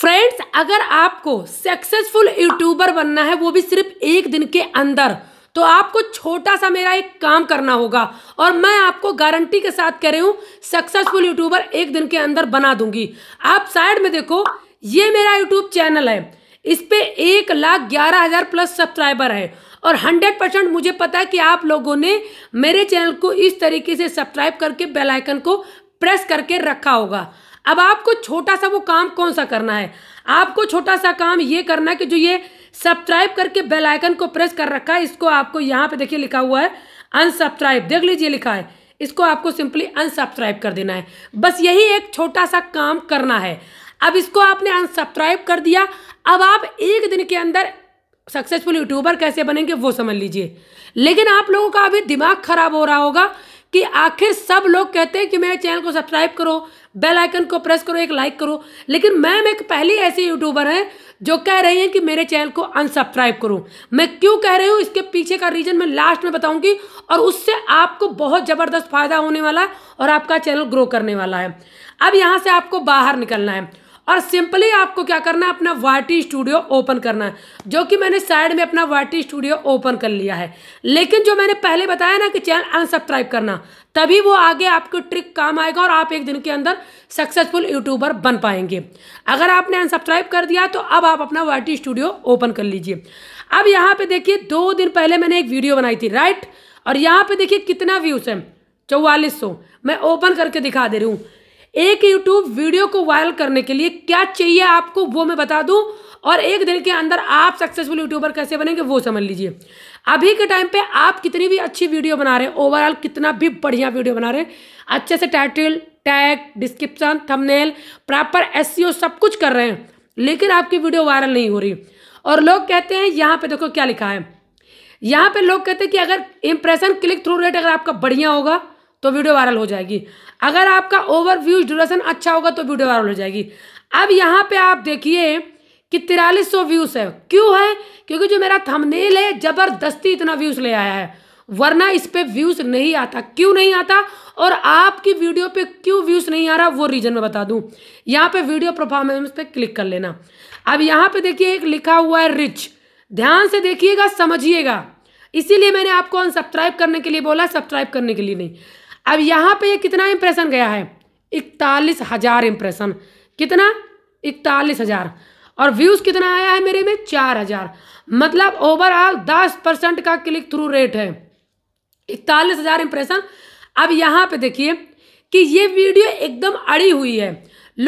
friends अगर आपको successful YouTuber बनना है वो भी सिर्फ एक दिन के अंदर तो आपको छोटा सा मेरा एक काम करना होगा और मैं आपको गारंटी के साथ कह रही हूँ सक्सेसफुल यूट्यूबर एक दिन के अंदर बना दूंगी आप साइड में देखो ये मेरा यूट्यूब चैनल है इस पर एक लाख ग्यारह हज़ार प्लस सब्सक्राइबर है और हंड्रेड परसेंट मुझे पता है कि आप लोगों ने मेरे चैनल को इस तरीके से सब्सक्राइब करके बेलाइकन को प्रेस करके रखा होगा अब आपको छोटा सा वो काम कौन सा करना है आपको छोटा सा काम ये करना है कि जो ये सब्सक्राइब करके बेल आइकन को प्रेस कर रखा है इसको आपको यहाँ पे देखिए लिखा हुआ है अनसब्सक्राइब देख लीजिए लिखा है इसको आपको सिंपली अनसब्सक्राइब कर देना है बस यही एक छोटा सा काम करना है अब इसको आपने अनसब्सक्राइब कर दिया अब आप एक दिन के अंदर सक्सेसफुल यूट्यूबर कैसे बनेंगे वो समझ लीजिए लेकिन आप लोगों का अभी दिमाग खराब हो रहा होगा कि आखिर सब लोग कहते हैं कि मेरे चैनल को सब्सक्राइब करो बेल आइकन को प्रेस करो एक लाइक करो लेकिन मैम एक पहली ऐसी यूट्यूबर है जो कह रही हैं कि मेरे चैनल को अनसब्सक्राइब करो मैं क्यों कह रही हूँ इसके पीछे का रीज़न मैं लास्ट में बताऊंगी और उससे आपको बहुत ज़बरदस्त फ़ायदा होने वाला है और आपका चैनल ग्रो करने वाला है अब यहाँ से आपको बाहर निकलना है और सिंपली आपको क्या करना है अपना वाई स्टूडियो ओपन करना है जो कि मैंने साइड में अपना वाई स्टूडियो ओपन कर लिया है लेकिन जो मैंने पहले बताया ना कि चैनल अनसब्सक्राइब करना तभी वो आगे आपको ट्रिक काम आएगा और आप एक दिन के अंदर सक्सेसफुल यूट्यूबर बन पाएंगे अगर आपने अनसब्सक्राइब कर दिया तो अब आप अपना वाई स्टूडियो ओपन कर लीजिए अब यहाँ पर देखिए दो दिन पहले मैंने एक वीडियो बनाई थी राइट और यहाँ पर देखिए कितना व्यूज़ है चौवालीस मैं ओपन करके दिखा दे रही हूँ एक यूट्यूब वीडियो को वायरल करने के लिए क्या चाहिए आपको वो मैं बता दूं और एक दिन के अंदर आप सक्सेसफुल यूट्यूबर कैसे बनेंगे वो समझ लीजिए अभी के टाइम पे आप कितनी भी अच्छी वीडियो बना रहे हैं ओवरऑल कितना भी बढ़िया वीडियो बना रहे हैं अच्छे से title tag description thumbnail proper एस सब कुछ कर रहे हैं लेकिन आपकी वीडियो वायरल नहीं हो रही और लोग कहते हैं यहाँ पर देखो क्या लिखा है यहाँ पर लोग कहते हैं कि अगर इम्प्रेशन क्लिक थ्रू रेट अगर आपका बढ़िया होगा तो वीडियो वायरल हो जाएगी अगर आपका ओवर व्यूज ड्यूरेशन अच्छा होगा तो वीडियो वायरल हो जाएगी अब यहाँ पे आप देखिए कि तिरालीस सौ व्यूज़ है क्यों है क्योंकि जो मेरा थंबनेल है ज़बरदस्ती इतना व्यूज़ ले आया है वरना इस पर व्यूज़ नहीं आता क्यों नहीं आता और आपकी वीडियो पे क्यों व्यूज़ नहीं आ रहा वो रीज़न मैं बता दू यहाँ पे वीडियो परफॉर्मेंस पे क्लिक कर लेना अब यहाँ पे देखिए एक लिखा हुआ है रिच ध्यान से देखिएगा समझिएगा इसीलिए मैंने आपको अनसब्सक्राइब करने के लिए बोला सब्सक्राइब करने के लिए नहीं अब यहाँ पे ये कितना इम्प्रेशन गया है इकतालीस हज़ार इम्प्रेशन कितना इकतालीस हज़ार और व्यूज़ कितना आया है मेरे में चार हज़ार मतलब ओवरऑल दस परसेंट का क्लिक थ्रू रेट है इकतालीस हज़ार इम्प्रेशन अब यहाँ पे देखिए कि ये वीडियो एकदम अड़ी हुई है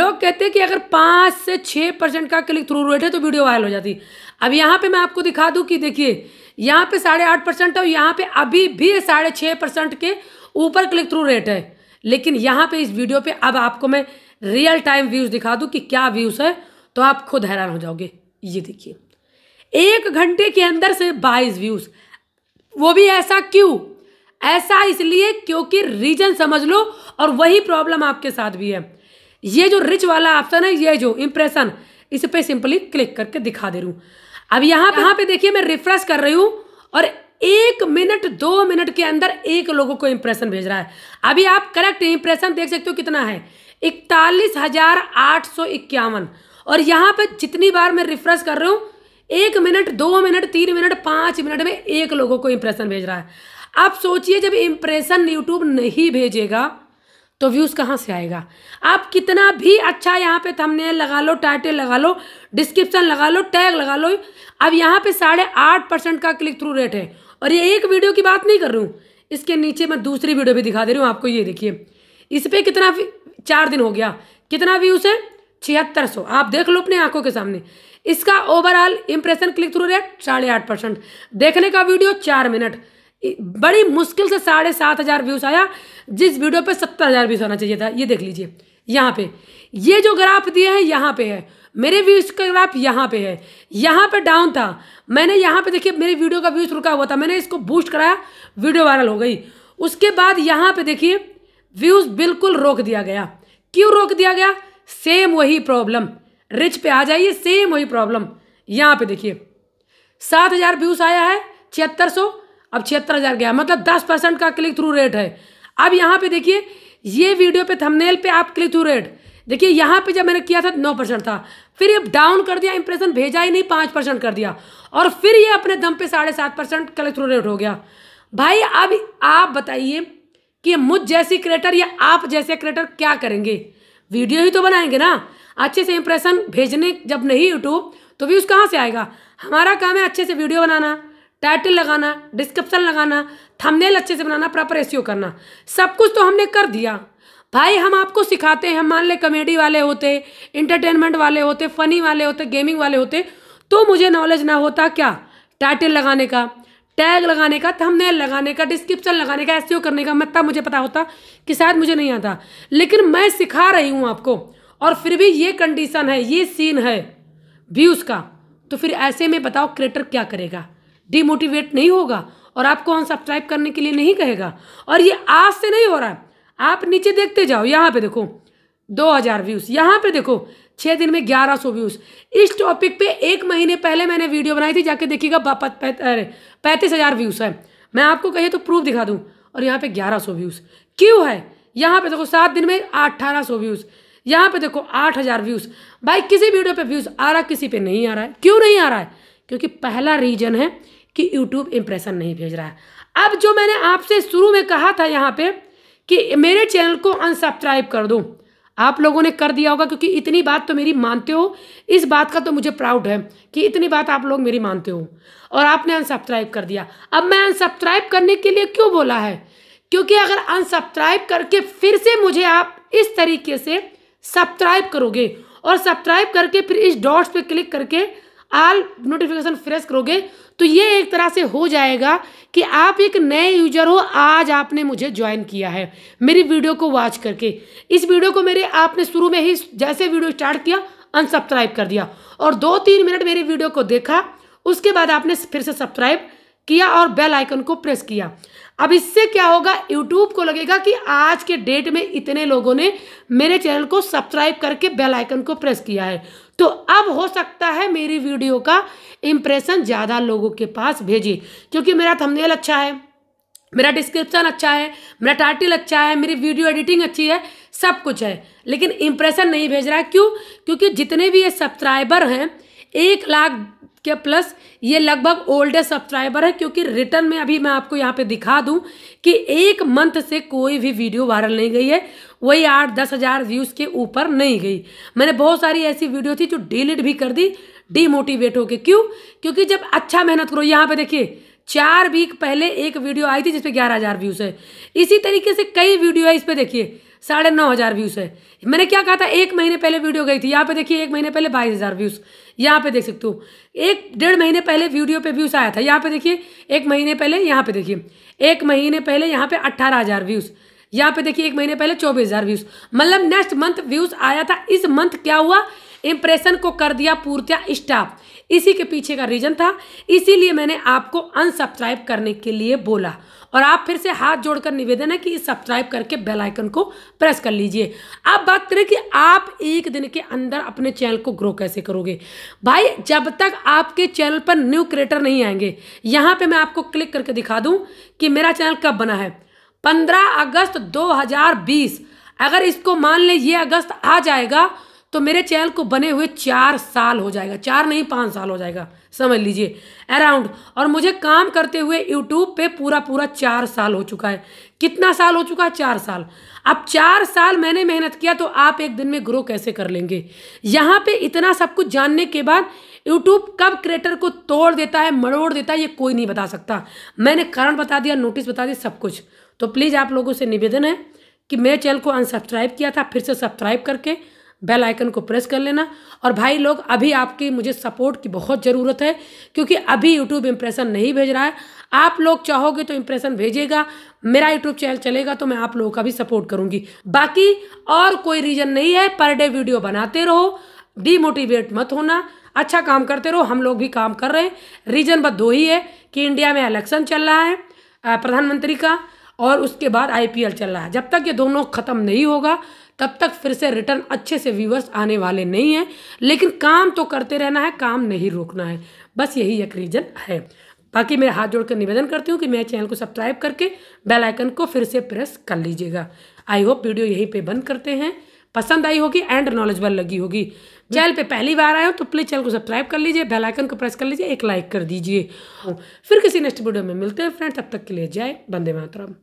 लोग कहते हैं कि अगर पाँच से छः परसेंट का क्लिक थ्रू रेट है तो वीडियो वायरल हो जाती अब यहाँ पे मैं आपको दिखा दूँ कि देखिए यहाँ पे साढ़े आठ परसेंट है और यहाँ पे अभी भी साढ़े छः परसेंट के ऊपर क्लिक थ्रू रेट है लेकिन यहाँ पे इस वीडियो पे अब आपको मैं रियल टाइम व्यूज़ दिखा दूँ कि क्या व्यूज़ है तो आप खुद हैरान हो जाओगे ये देखिए एक घंटे के अंदर से बाईस व्यूज़ वो भी ऐसा क्यों ऐसा इसलिए क्योंकि रीजन समझ लो और वही प्रॉब्लम आपके साथ भी है ये जो रिच वाला ऑप्शन है ये जो इम्प्रेशन इस पर सिंपली क्लिक करके दिखा दे रहा अब यहाँ यहाँ पे देखिए मैं रिफ्रेश कर रही हूँ और एक मिनट दो मिनट के अंदर एक लोगों को इंप्रेशन भेज रहा है अभी आप करेक्ट इंप्रेशन देख सकते हो कितना है इकतालीस हजार आठ सौ इक्यावन और यहां पर जितनी बार मैं रिफ्रेश कर रहा हूं एक मिनट दो मिनट तीन मिनट पांच मिनट में एक लोगों को इंप्रेशन भेज रहा है आप सोचिए जब इंप्रेशन यूट्यूब नहीं भेजेगा तो व्यूज़ कहां से आएगा आप कितना भी अच्छा यहाँ पे थमने लगा लो टाइटल लगा लो डिस्क्रिप्शन लगा लो टैग लगा लो अब यहां पे साढ़े आठ परसेंट का क्लिक थ्रू रेट है और ये एक वीडियो की बात नहीं कर रहा हूँ इसके नीचे मैं दूसरी वीडियो भी दिखा दे रही हूँ आपको ये देखिए इस पर कितना चार दिन हो गया कितना व्यूज़ है छिहत्तर सौ आप देख लो अपने आंखों के सामने इसका overall impression click through rate साढ़े आठ परसेंट देखने का वीडियो चार मिनट बड़ी मुश्किल से साढ़े सात हज़ार व्यूज़ आया जिस वीडियो पे सत्तर हज़ार व्यूज़ आना चाहिए था ये देख लीजिए यहाँ पे ये जो ग्राफ दिया है यहाँ पे है मेरे व्यूज़ का ग्राफ यहाँ पे है यहाँ पे डाउन था मैंने यहाँ पे देखिए मेरे वीडियो का व्यूज़ रुका हुआ था मैंने इसको बूस्ट कराया वीडियो वायरल हो गई उसके बाद यहाँ पे देखिए व्यूज़ बिल्कुल रोक दिया गया क्यों रोक दिया गया सेम वही प्रॉब्लम रिच पे आ जाइए सेम वही प्रॉब्लम यहाँ पे देखिए सात हज़ार व्यूज़ आया है छिहत्तर सौ अब छिहत्तर हज़ार गया मतलब दस परसेंट का क्लिक थ्रू रेट है अब यहाँ पे देखिए ये वीडियो पे थंबनेल पे आप क्लिक थ्रू रेट देखिए यहाँ पे जब मैंने किया था नौ परसेंट था फिर ये डाउन कर दिया इंप्रेशन भेजा ही नहीं पाँच परसेंट कर दिया और फिर ये अपने दम पे साढ़े सात परसेंट क्लिक थ्रू रेट हो गया भाई अब आप बताइए कि मुझ जैसी क्रिएटर या आप जैसे क्रिएटर क्या करेंगे वीडियो ही तो बनाएंगे ना अच्छे से इंप्रेशन भेजने जब नहीं यूट्यूब तो व्यूज़ कहाँ से आएगा हमारा काम है अच्छे से वीडियो बनाना टाइटल लगाना डिस्क्रिप्शन लगाना थंबनेल अच्छे से बनाना प्रॉपर एस e करना सब कुछ तो हमने कर दिया भाई हम आपको सिखाते हैं हम मान ले कॉमेडी वाले होते इंटरटेनमेंट वाले होते फनी वाले होते गेमिंग वाले होते तो मुझे नॉलेज ना होता क्या टाइटल लगाने का टैग लगाने का थंबनेल लगाने का डिस्क्रिप्शन लगाने का एसियो e करने का मतलब मुझे पता होता कि शायद मुझे नहीं आता लेकिन मैं सिखा रही हूँ आपको और फिर भी ये कंडीशन है ये सीन है व्यूज़ का तो फिर ऐसे में बताओ क्रिएटर क्या करेगा डिमोटिवेट नहीं होगा और आपको अनसब्सक्राइब करने के लिए नहीं कहेगा और ये आज से नहीं हो रहा है आप नीचे देखते जाओ यहाँ पे देखो दो हज़ार व्यूज़ यहाँ पे देखो छः दिन में ग्यारह सौ व्यूज़ इस टॉपिक पे एक महीने पहले मैंने वीडियो बनाई थी जाके देखिएगा अरे पैंतीस हज़ार व्यूज़ है मैं आपको कहिए तो प्रूफ दिखा दूँ और यहाँ पे ग्यारह सौ व्यूज़ क्यों है यहाँ पे देखो सात दिन में अठारह सौ व्यूज़ यहाँ पे देखो आठ हज़ार व्यूज़ भाई किसी वीडियो पे व्यूज़ आ रहा किसी पे नहीं आ रहा है क्यों नहीं आ रहा है क्योंकि पहला रीजन है कि यूट्यूब इम्प्रेशन नहीं भेज रहा है अब जो मैंने आपसे शुरू में कहा था यहाँ पे कि मेरे चैनल को अनसब्सक्राइब कर दो आप लोगों ने कर दिया होगा क्योंकि इतनी बात तो मेरी मानते हो इस बात का तो मुझे प्राउड है कि इतनी बात आप लोग मेरी मानते हो और आपने अनसब्सक्राइब कर दिया अब मैं अनसब्सक्राइब करने के लिए क्यों बोला है क्योंकि अगर अनसब्सक्राइब करके फिर से मुझे आप इस तरीके से सब्सक्राइब करोगे और सब्सक्राइब करके फिर इस डॉट्स पे क्लिक करके आल नोटिफिकेशन फ्रेश करोगे तो ये एक तरह से हो जाएगा कि आप एक नए यूजर हो आज आपने मुझे ज्वाइन किया है मेरी वीडियो को वॉच करके इस वीडियो को मेरे आपने शुरू में ही जैसे वीडियो स्टार्ट किया अनसब्सक्राइब कर दिया और दो तीन मिनट मेरी वीडियो को देखा उसके बाद आपने फिर से सब्सक्राइब किया और बेल आइकन को प्रेस किया अब इससे क्या होगा यूट्यूब को लगेगा कि आज के डेट में इतने लोगों ने मेरे चैनल को सब्सक्राइब करके बेल आइकन को प्रेस किया है तो अब हो सकता है मेरी वीडियो का इम्प्रेशन ज़्यादा लोगों के पास भेजिए क्योंकि मेरा थंबनेल अच्छा है मेरा डिस्क्रिप्शन अच्छा है मेरा टाइटल अच्छा है मेरी वीडियो एडिटिंग अच्छी है सब कुछ है लेकिन इम्प्रेशन नहीं भेज रहा है क्यों क्योंकि जितने भी ये सब्सक्राइबर हैं एक लाख के प्लस ये लगभग ओल्डेस्ट सब्सक्राइबर है क्योंकि रिटर्न में अभी मैं आपको यहाँ पे दिखा दूँ कि एक मंथ से कोई भी वीडियो वायरल नहीं गई है वही आठ दस हज़ार व्यूज़ के ऊपर नहीं गई मैंने बहुत सारी ऐसी वीडियो थी जो डिलीट भी कर दी डीमोटिवेट होके क्यों क्योंकि जब अच्छा मेहनत करो यहाँ पे देखिए चार वीक पहले एक वीडियो आई थी जिसपे ग्यारह हज़ार व्यूज़ है इसी तरीके से कई वीडियो है इस पर देखिए साढ़े नौ हज़ार व्यूज़ है मैंने क्या कहा था एक महीने पहले वीडियो गई थी यहाँ पे देखिए एक महीने पहले बाईस हज़ार व्यूज़ यहाँ पे देख सकते हो एक डेढ़ महीने पहले वीडियो पे व्यूज़ आया था यहाँ पे देखिए एक महीने पहले यहाँ पे देखिए एक महीने पहले यहाँ पे अट्ठारह हज़ार व्यूज़ यहाँ पे देखिए एक महीने पहले चौबीस हज़ार व्यूज़ मतलब नेक्स्ट मंथ व्यूज़ आया था इस मंथ क्या हुआ इंप्रेशन को कर दिया पूर्तिया स्टाफ इसी के पीछे का रीज़न था इसीलिए मैंने आपको अनसब्सक्राइब करने के लिए बोला और आप फिर से हाथ जोड़कर निवेदन है कि सब्सक्राइब करके बेल आइकन को प्रेस कर लीजिए अब बात करें कि आप एक दिन के अंदर अपने चैनल को ग्रो कैसे करोगे भाई जब तक आपके चैनल पर न्यू क्रिएटर नहीं आएंगे यहाँ पे मैं आपको क्लिक करके दिखा दूँ कि मेरा चैनल कब बना है पंद्रह अगस्त दो अगर इसको मान लें ये अगस्त आ जाएगा तो मेरे चैनल को बने हुए चार साल हो जाएगा चार नहीं पाँच साल हो जाएगा समझ लीजिए अराउंड और मुझे काम करते हुए यूट्यूब पे पूरा पूरा चार साल हो चुका है कितना साल हो चुका है चार साल अब चार साल मैंने मेहनत किया तो आप एक दिन में ग्रो कैसे कर लेंगे यहाँ पे इतना सब कुछ जानने के बाद यूट्यूब कब क्रिएटर को तोड़ देता है मड़ोड़ देता है ये कोई नहीं बता सकता मैंने कारण बता दिया नोटिस बता दिया सब कुछ तो प्लीज़ आप लोगों से निवेदन है कि मेरे चैनल को अनसब्सक्राइब किया था फिर से सब्सक्राइब करके बेल आइकन को प्रेस कर लेना और भाई लोग अभी आपकी मुझे सपोर्ट की बहुत ज़रूरत है क्योंकि अभी यूट्यूब इम्प्रेशन नहीं भेज रहा है आप लोग चाहोगे तो इम्प्रेशन भेजेगा मेरा यूट्यूब चैनल चलेगा तो मैं आप लोगों का भी सपोर्ट करूँगी बाकी और कोई रीज़न नहीं है पर डे वीडियो बनाते रहो डीमोटिवेट मत होना अच्छा काम करते रहो हम लोग भी काम कर रहे हैं रीज़न बस दो ही है कि इंडिया में इलेक्शन चल रहा है प्रधानमंत्री का और उसके बाद आईपीएल चल रहा है जब तक ये दोनों ख़त्म नहीं होगा तब तक फिर से रिटर्न अच्छे से व्यूवर्स आने वाले नहीं हैं लेकिन काम तो करते रहना है काम नहीं रोकना है बस यही एक रीज़न है बाकी मैं हाथ जोड़कर निवेदन करती हूँ कि मेरे चैनल को सब्सक्राइब करके बेल आइकन को फिर से प्रेस कर लीजिएगा आई होप वीडियो यहीं पे बंद करते हैं पसंद आई होगी एंड नॉलेजबल लगी होगी चैनल पे पहली बार आए हो तो प्लीज़ चैनल को सब्सक्राइब कर लीजिए बेल आइकन को प्रेस कर लीजिए एक लाइक कर दीजिए फिर किसी नेक्स्ट वीडियो में मिलते हैं फ्रेंड्स तब तक के लिए जय बंदे मातरम